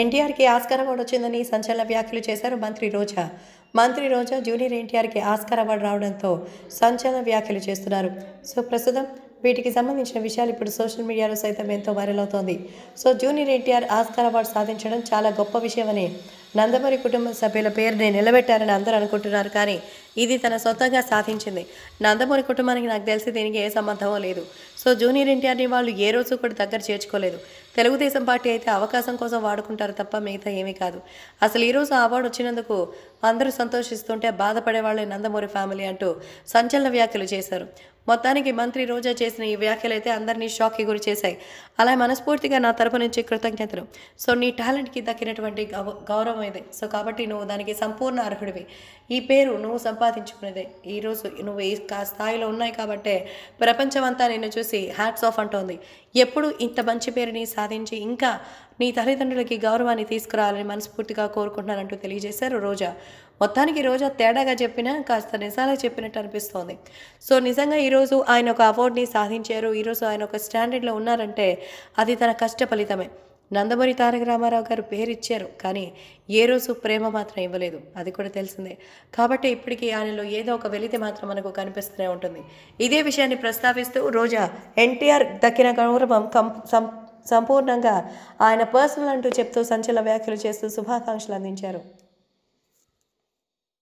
ఎన్టీఆర్కి Oscar award వచ్చిందని సంచలన వ్యాఖ్యలు చేశారు మంత్రి రోజా మంత్రి రోజా జూనియర్ ఎన్టీఆర్కి ఆస్కార్ అవార్డు రావడంతో సంచలన వ్యాఖ్యలు చేస్తున్నారు సో ప్రస్తుతం వీటికి సంబంధించిన విషయాలు ఇప్పుడు సోషల్ మీడియాలో సైతం ఎంతో వైరల్ అవుతోంది so junior NTR Oscar award సాధించడం చాలా గొప్ప విషయమని నందమరి కుటుంబ సభ్యుల పేరుని నిలబెట్టారని అందరూ అనుకుంటున్నారు కానీ ఇది తన సొంతంగా సాధించింది నందమూరి కుటుంబానికి నాకు తెలిసి దీనికి ఏ సంబంధం లేదు సో జూనియర్ ఎన్టీఆర్ని వాళ్ళు ఏ రోజు కూడా దగ్గర చేర్చుకోలేదు తెలుగుదేశం పార్టీ అయితే అవకాశం కోసం వాడుకుంటారు తప్ప మిగతా ఏమీ కాదు అసలు ఈరోజు అవార్డు వచ్చినందుకు అందరూ సంతోషిస్తుంటే బాధపడే నందమూరి ఫ్యామిలీ అంటూ సంచలన వ్యాఖ్యలు చేశారు మొత్తానికి మంత్రి రోజా చేసిన ఈ వ్యాఖ్యలైతే అందరినీ షాక్కి గురి చేశాయి అలా మనస్ఫూర్తిగా నా తరపు నుంచి కృతజ్ఞతలు సో నీ టాలెంట్కి దక్కినటువంటి గౌరవం ఇది సో కాబట్టి నువ్వు దానికి సంపూర్ణ అర్హుడివి ఈ పేరు నువ్వు సంపాదించుకునేదే ఈరోజు నువ్వు ఈ స్థాయిలో ఉన్నాయి కాబట్టే ప్రపంచమంతా నిన్ను చూసి హ్యాట్స్ ఆఫ్ అంటోంది ఎప్పుడు ఇంత మంచి పేరుని సాధించి ఇంకా నీ తల్లిదండ్రులకి గౌరవాన్ని తీసుకురావాలని మనస్ఫూర్తిగా కోరుకుంటున్నానంటూ తెలియజేశారు రోజా మొత్తానికి రోజా తేడాగా చెప్పినా కాస్త నిజాలే చెప్పినట్టు అనిపిస్తోంది సో నిజంగా ఈరోజు ఆయన ఒక అవార్డుని సాధించారు ఈరోజు ఆయన ఒక స్టాండర్డ్లో ఉన్నారంటే అది తన కష్ట ఫలితమే నందమూరి తారక రామారావు గారు పేరు ఇచ్చారు కానీ ఏ రోజు ప్రేమ మాత్రం ఇవ్వలేదు అది కూడా తెలిసిందే కాబట్టి ఇప్పటికీ ఆయనలో ఏదో ఒక వెలితి మాత్రం మనకు కనిపిస్తూనే ఉంటుంది ఇదే విషయాన్ని ప్రస్తావిస్తూ రోజా ఎన్టీఆర్ దక్కిన గౌరవం కం సంపూర్ణంగా ఆయన పర్సనల్ అంటూ చెప్తూ సంచలన వ్యాఖ్యలు చేస్తూ శుభాకాంక్షలు అందించారు